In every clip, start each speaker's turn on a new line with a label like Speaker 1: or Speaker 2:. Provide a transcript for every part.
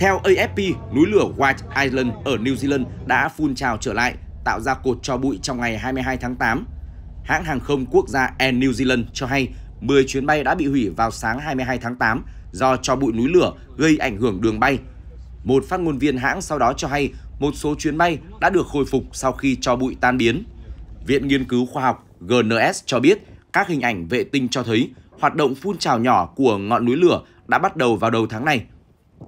Speaker 1: Theo AFP, núi lửa White Island ở New Zealand đã phun trào trở lại, tạo ra cột cho bụi trong ngày 22 tháng 8. Hãng hàng không quốc gia Air New Zealand cho hay 10 chuyến bay đã bị hủy vào sáng 22 tháng 8 do cho bụi núi lửa gây ảnh hưởng đường bay. Một phát ngôn viên hãng sau đó cho hay một số chuyến bay đã được khôi phục sau khi cho bụi tan biến. Viện Nghiên cứu Khoa học GNS cho biết các hình ảnh vệ tinh cho thấy hoạt động phun trào nhỏ của ngọn núi lửa đã bắt đầu vào đầu tháng này.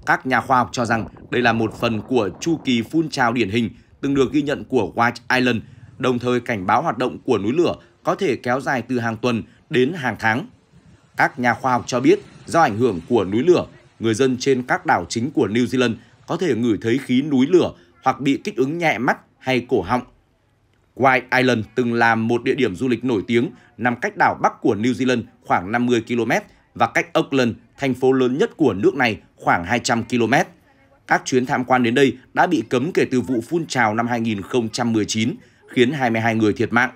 Speaker 1: Các nhà khoa học cho rằng đây là một phần của chu kỳ phun trào điển hình từng được ghi nhận của White Island, đồng thời cảnh báo hoạt động của núi lửa có thể kéo dài từ hàng tuần đến hàng tháng. Các nhà khoa học cho biết do ảnh hưởng của núi lửa, người dân trên các đảo chính của New Zealand có thể ngửi thấy khí núi lửa hoặc bị kích ứng nhẹ mắt hay cổ họng. White Island từng là một địa điểm du lịch nổi tiếng nằm cách đảo Bắc của New Zealand khoảng 50 km và cách Auckland thành phố lớn nhất của nước này khoảng 200 km. Các chuyến tham quan đến đây đã bị cấm kể từ vụ phun trào năm 2019, khiến 22 người thiệt mạng.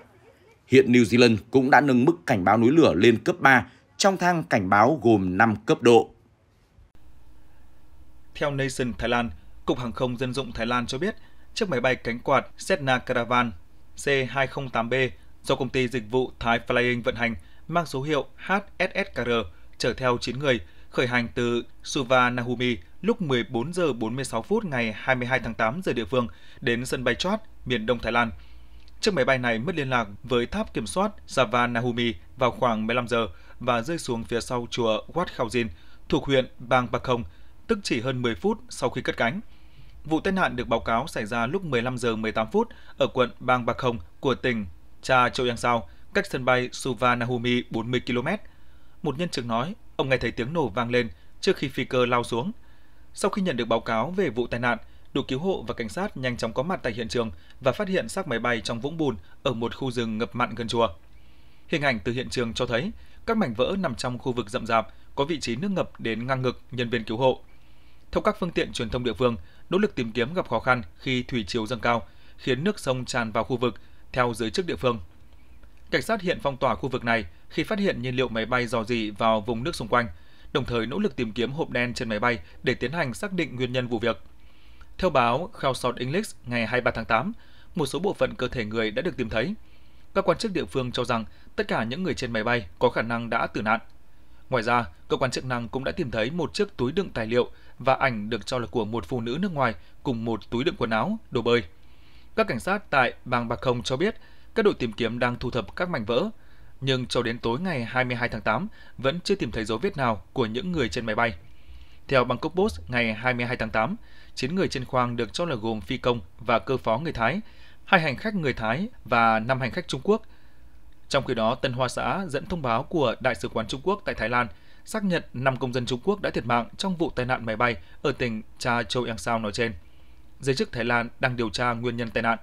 Speaker 1: Hiện New Zealand cũng đã nâng mức cảnh báo núi lửa lên cấp 3, trong thang cảnh báo gồm 5 cấp độ.
Speaker 2: Theo Nation Thái Lan, Cục Hàng không Dân dụng Thái Lan cho biết, chiếc máy bay cánh quạt Cessna Caravan C208B do công ty dịch vụ Thai Flying vận hành mang số hiệu HSSKR chở theo 9 người khởi hành từ Suvarnabhumi lúc 14 giờ 46 phút ngày 22 tháng 8 giờ địa phương đến sân bay Chot, miền Đông Thái Lan. Chiếc máy bay này mất liên lạc với tháp kiểm soát Savanahumi vào khoảng 15 giờ và rơi xuống phía sau chùa Wat Khao Jin, thuộc huyện Bang Pakong, tức chỉ hơn 10 phút sau khi cất cánh. Vụ tai nạn được báo cáo xảy ra lúc 15 giờ 18 phút ở quận Bang Pakong của tỉnh Cha Châu Yang Sao, cách sân bay Suvarnabhumi 40 km – một nhân chứng nói ông nghe thấy tiếng nổ vang lên trước khi phi cơ lao xuống. Sau khi nhận được báo cáo về vụ tai nạn, đội cứu hộ và cảnh sát nhanh chóng có mặt tại hiện trường và phát hiện xác máy bay trong vũng bùn ở một khu rừng ngập mặn gần chùa. Hình ảnh từ hiện trường cho thấy các mảnh vỡ nằm trong khu vực rậm rạp có vị trí nước ngập đến ngang ngực nhân viên cứu hộ. Theo các phương tiện truyền thông địa phương, nỗ lực tìm kiếm gặp khó khăn khi thủy chiều dâng cao, khiến nước sông tràn vào khu vực theo giới chức địa phương. Cảnh sát hiện phong tỏa khu vực này khi phát hiện nhiên liệu máy bay dò dỉ vào vùng nước xung quanh, đồng thời nỗ lực tìm kiếm hộp đen trên máy bay để tiến hành xác định nguyên nhân vụ việc. Theo báo Khao English ngày 23 tháng 8, một số bộ phận cơ thể người đã được tìm thấy. Các quan chức địa phương cho rằng tất cả những người trên máy bay có khả năng đã tử nạn. Ngoài ra, cơ quan chức năng cũng đã tìm thấy một chiếc túi đựng tài liệu và ảnh được cho là của một phụ nữ nước ngoài cùng một túi đựng quần áo, đồ bơi. Các cảnh sát tại bang Bạc Không cho biết các đội tìm kiếm đang thu thập các mảnh vỡ, nhưng cho đến tối ngày 22 tháng 8 vẫn chưa tìm thấy dấu vết nào của những người trên máy bay. Theo Bangkok Post ngày 22 tháng 8, 9 người trên khoang được cho là gồm phi công và cơ phó người Thái, hai hành khách người Thái và 5 hành khách Trung Quốc. Trong khi đó, Tân Hoa Xã dẫn thông báo của Đại sứ quán Trung Quốc tại Thái Lan xác nhận 5 công dân Trung Quốc đã thiệt mạng trong vụ tai nạn máy bay ở tỉnh Cha Châu Yang Sao nói trên. Giới chức Thái Lan đang điều tra nguyên nhân tai nạn.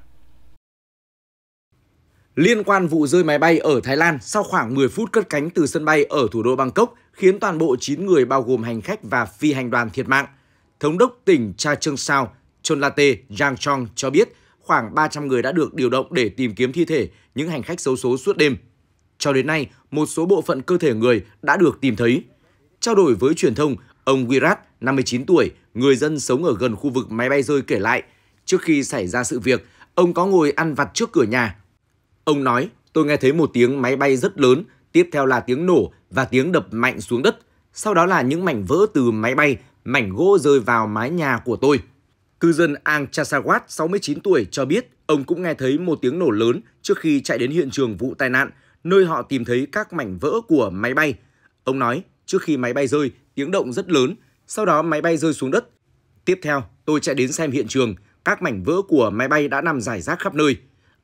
Speaker 1: Liên quan vụ rơi máy bay ở Thái Lan sau khoảng 10 phút cất cánh từ sân bay ở thủ đô Bangkok khiến toàn bộ 9 người bao gồm hành khách và phi hành đoàn thiệt mạng. Thống đốc tỉnh Cha Trương Sao, Chonlate Yangchong cho biết khoảng 300 người đã được điều động để tìm kiếm thi thể những hành khách xấu số suốt đêm. Cho đến nay, một số bộ phận cơ thể người đã được tìm thấy. Trao đổi với truyền thông, ông Wirat, 59 tuổi, người dân sống ở gần khu vực máy bay rơi kể lại, trước khi xảy ra sự việc, ông có ngồi ăn vặt trước cửa nhà Ông nói, tôi nghe thấy một tiếng máy bay rất lớn, tiếp theo là tiếng nổ và tiếng đập mạnh xuống đất. Sau đó là những mảnh vỡ từ máy bay, mảnh gỗ rơi vào mái nhà của tôi. Cư dân Ang Chasawat, 69 tuổi, cho biết ông cũng nghe thấy một tiếng nổ lớn trước khi chạy đến hiện trường vụ tai nạn, nơi họ tìm thấy các mảnh vỡ của máy bay. Ông nói, trước khi máy bay rơi, tiếng động rất lớn, sau đó máy bay rơi xuống đất. Tiếp theo, tôi chạy đến xem hiện trường, các mảnh vỡ của máy bay đã nằm rải rác khắp nơi.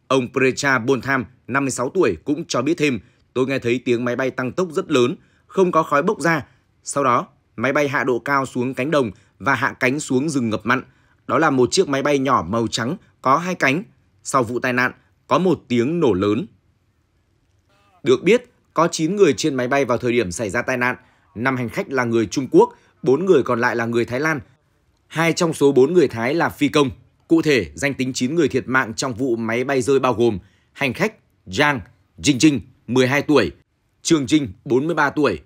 Speaker 1: Ông Precha Bontham, 56 tuổi, cũng cho biết thêm, tôi nghe thấy tiếng máy bay tăng tốc rất lớn, không có khói bốc ra. Sau đó, máy bay hạ độ cao xuống cánh đồng và hạ cánh xuống rừng ngập mặn. Đó là một chiếc máy bay nhỏ màu trắng có hai cánh. Sau vụ tai nạn, có một tiếng nổ lớn. Được biết, có 9 người trên máy bay vào thời điểm xảy ra tai nạn. 5 hành khách là người Trung Quốc, 4 người còn lại là người Thái Lan. Hai trong số 4 người Thái là phi công. Cụ thể, danh tính 9 người thiệt mạng trong vụ máy bay rơi bao gồm hành khách Giang Jing Jing 12 tuổi, Trường Jing 43 tuổi,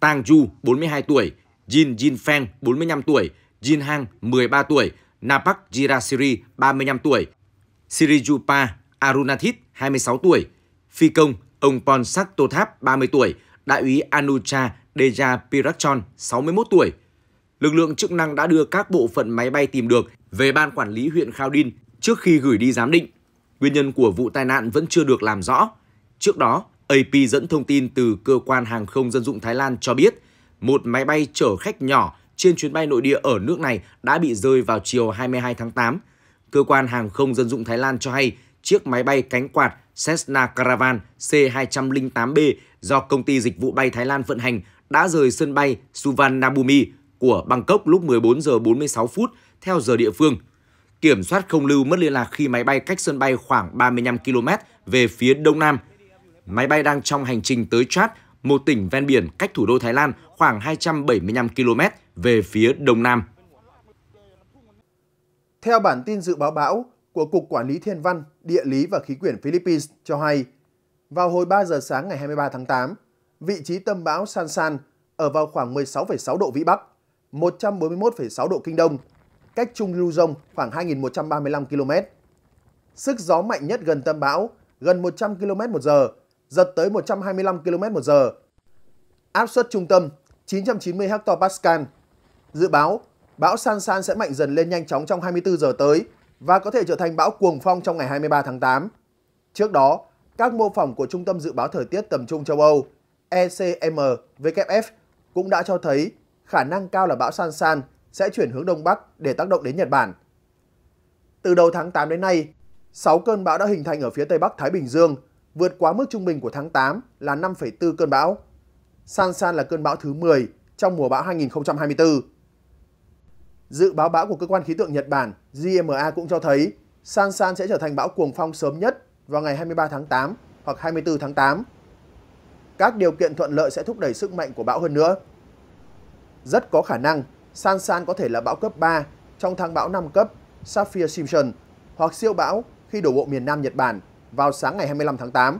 Speaker 1: Tang Ju 42 tuổi, Jin Jin Feng 45 tuổi, Jin Hang 13 tuổi, Napak Jirasiri 35 tuổi, Sirijupa Arunathit 26 tuổi, Phi công ông Pon Sắc 30 tuổi, Đại úy Anucha Deja Pirachon 61 tuổi, lực lượng chức năng đã đưa các bộ phận máy bay tìm được về ban quản lý huyện Khao Đin trước khi gửi đi giám định. Nguyên nhân của vụ tai nạn vẫn chưa được làm rõ. Trước đó, AP dẫn thông tin từ cơ quan hàng không dân dụng Thái Lan cho biết, một máy bay chở khách nhỏ trên chuyến bay nội địa ở nước này đã bị rơi vào chiều 22 tháng 8. Cơ quan hàng không dân dụng Thái Lan cho hay chiếc máy bay cánh quạt Cessna Caravan C208B do công ty dịch vụ bay Thái Lan vận hành đã rời sân bay Suvarnabhumi của Bangkok lúc 14 giờ 46 phút theo giờ địa phương. Kiểm soát không lưu mất liên lạc khi máy bay cách sân bay khoảng 35 km về phía đông nam. Máy bay đang trong hành trình tới Chad, một tỉnh ven biển cách thủ đô Thái Lan khoảng 275 km về phía đông nam.
Speaker 3: Theo bản tin dự báo bão của Cục Quản lý Thiên văn, Địa lý và Khí quyển Philippines cho hay, vào hồi 3 giờ sáng ngày 23 tháng 8, vị trí tâm bão San San ở vào khoảng 16,6 độ Vĩ Bắc, 141,6 độ Kinh Đông, cách Trung Luzon khoảng 2.135 km. Sức gió mạnh nhất gần tâm bão gần 100 km một giờ, giật tới 125 km một giờ. Áp suất trung tâm 990 hectopascal. Dự báo, bão San San sẽ mạnh dần lên nhanh chóng trong 24 giờ tới và có thể trở thành bão cuồng phong trong ngày 23 tháng 8. Trước đó, các mô phỏng của Trung tâm Dự báo Thời tiết Tầm trung châu Âu ECMWF cũng đã cho thấy khả năng cao là bão San San sẽ chuyển hướng Đông Bắc để tác động đến Nhật Bản. Từ đầu tháng 8 đến nay, 6 cơn bão đã hình thành ở phía Tây Bắc Thái Bình Dương, vượt quá mức trung bình của tháng 8 là 5,4 cơn bão. San San là cơn bão thứ 10 trong mùa bão 2024. Dự báo bão của cơ quan khí tượng Nhật Bản JMA cũng cho thấy San San sẽ trở thành bão cuồng phong sớm nhất vào ngày 23 tháng 8 hoặc 24 tháng 8. Các điều kiện thuận lợi sẽ thúc đẩy sức mạnh của bão hơn nữa. Rất có khả năng, San San có thể là bão cấp 3 trong thang bão 5 cấp Saphir-Simpson hoặc siêu bão khi đổ bộ miền Nam Nhật Bản vào sáng ngày 25 tháng 8.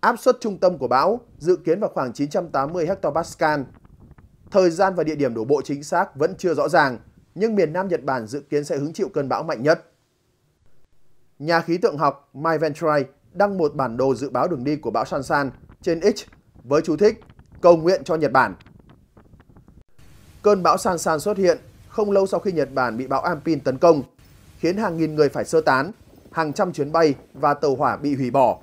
Speaker 3: Áp suất trung tâm của bão dự kiến vào khoảng 980 hectopascal. Thời gian và địa điểm đổ bộ chính xác vẫn chưa rõ ràng, nhưng miền Nam Nhật Bản dự kiến sẽ hứng chịu cơn bão mạnh nhất. Nhà khí tượng học Mike Venturi đăng một bản đồ dự báo đường đi của bão San San trên X với chú thích Cầu nguyện cho Nhật Bản Cơn bão San San xuất hiện không lâu sau khi Nhật Bản bị bão Ampin tấn công, khiến hàng nghìn người phải sơ tán, hàng trăm chuyến bay và tàu hỏa bị hủy bỏ.